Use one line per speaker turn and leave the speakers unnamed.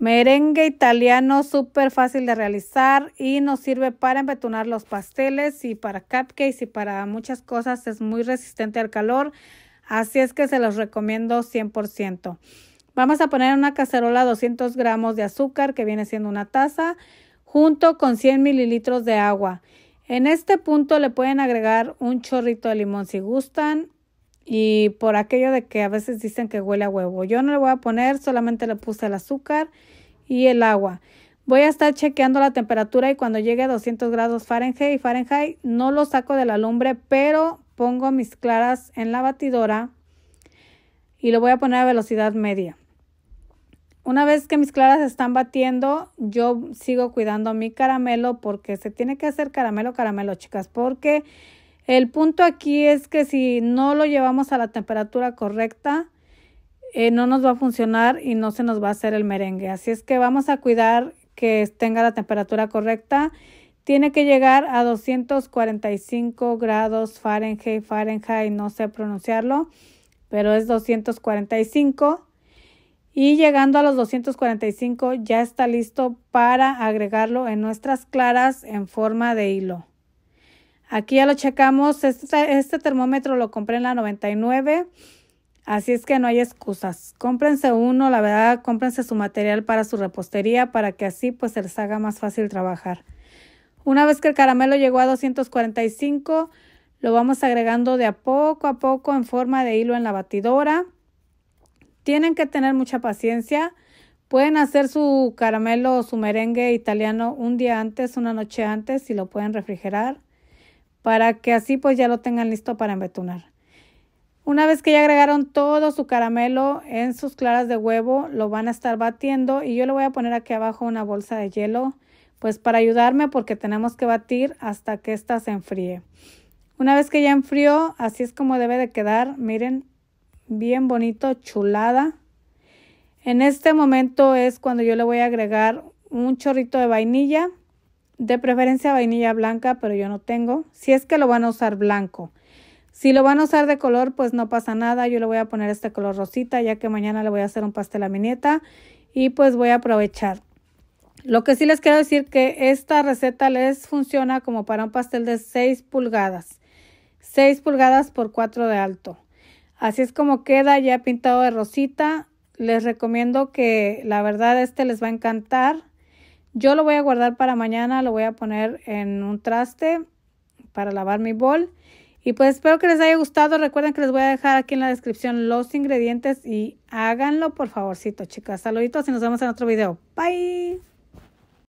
Merengue italiano súper fácil de realizar y nos sirve para embetunar los pasteles y para cupcakes y para muchas cosas. Es muy resistente al calor, así es que se los recomiendo 100%. Vamos a poner en una cacerola 200 gramos de azúcar, que viene siendo una taza, junto con 100 mililitros de agua. En este punto le pueden agregar un chorrito de limón si gustan y por aquello de que a veces dicen que huele a huevo. Yo no le voy a poner, solamente le puse el azúcar y el agua. Voy a estar chequeando la temperatura y cuando llegue a 200 grados Fahrenheit, Fahrenheit no lo saco de la lumbre, pero pongo mis claras en la batidora y lo voy a poner a velocidad media. Una vez que mis claras están batiendo, yo sigo cuidando mi caramelo porque se tiene que hacer caramelo, caramelo, chicas, porque el punto aquí es que si no lo llevamos a la temperatura correcta, eh, no nos va a funcionar y no se nos va a hacer el merengue. Así es que vamos a cuidar que tenga la temperatura correcta. Tiene que llegar a 245 grados Fahrenheit, Fahrenheit, no sé pronunciarlo, pero es 245. Y llegando a los 245 ya está listo para agregarlo en nuestras claras en forma de hilo. Aquí ya lo checamos. Este, este, termómetro lo compré en la 99. Así es que no hay excusas. Cómprense uno, la verdad, cómprense su material para su repostería para que así pues se les haga más fácil trabajar. Una vez que el caramelo llegó a 245, lo vamos agregando de a poco a poco en forma de hilo en la batidora. Tienen que tener mucha paciencia. Pueden hacer su caramelo o su merengue italiano un día antes, una noche antes, y lo pueden refrigerar para que así pues ya lo tengan listo para embetunar. Una vez que ya agregaron todo su caramelo en sus claras de huevo, lo van a estar batiendo y yo le voy a poner aquí abajo una bolsa de hielo, pues para ayudarme porque tenemos que batir hasta que ésta se enfríe. Una vez que ya enfrió, así es como debe de quedar, miren, bien bonito, chulada. En este momento es cuando yo le voy a agregar un chorrito de vainilla de preferencia vainilla blanca, pero yo no tengo. Si es que lo van a usar blanco. Si lo van a usar de color, pues no pasa nada. Yo le voy a poner este color rosita, ya que mañana le voy a hacer un pastel a mi nieta. Y pues voy a aprovechar. Lo que sí les quiero decir que esta receta les funciona como para un pastel de 6 pulgadas. 6 pulgadas por 4 de alto. Así es como queda ya pintado de rosita. Les recomiendo que la verdad este les va a encantar. Yo lo voy a guardar para mañana, lo voy a poner en un traste para lavar mi bol. Y pues espero que les haya gustado. Recuerden que les voy a dejar aquí en la descripción los ingredientes y háganlo por favorcito, chicas. Saluditos y nos vemos en otro video. Bye.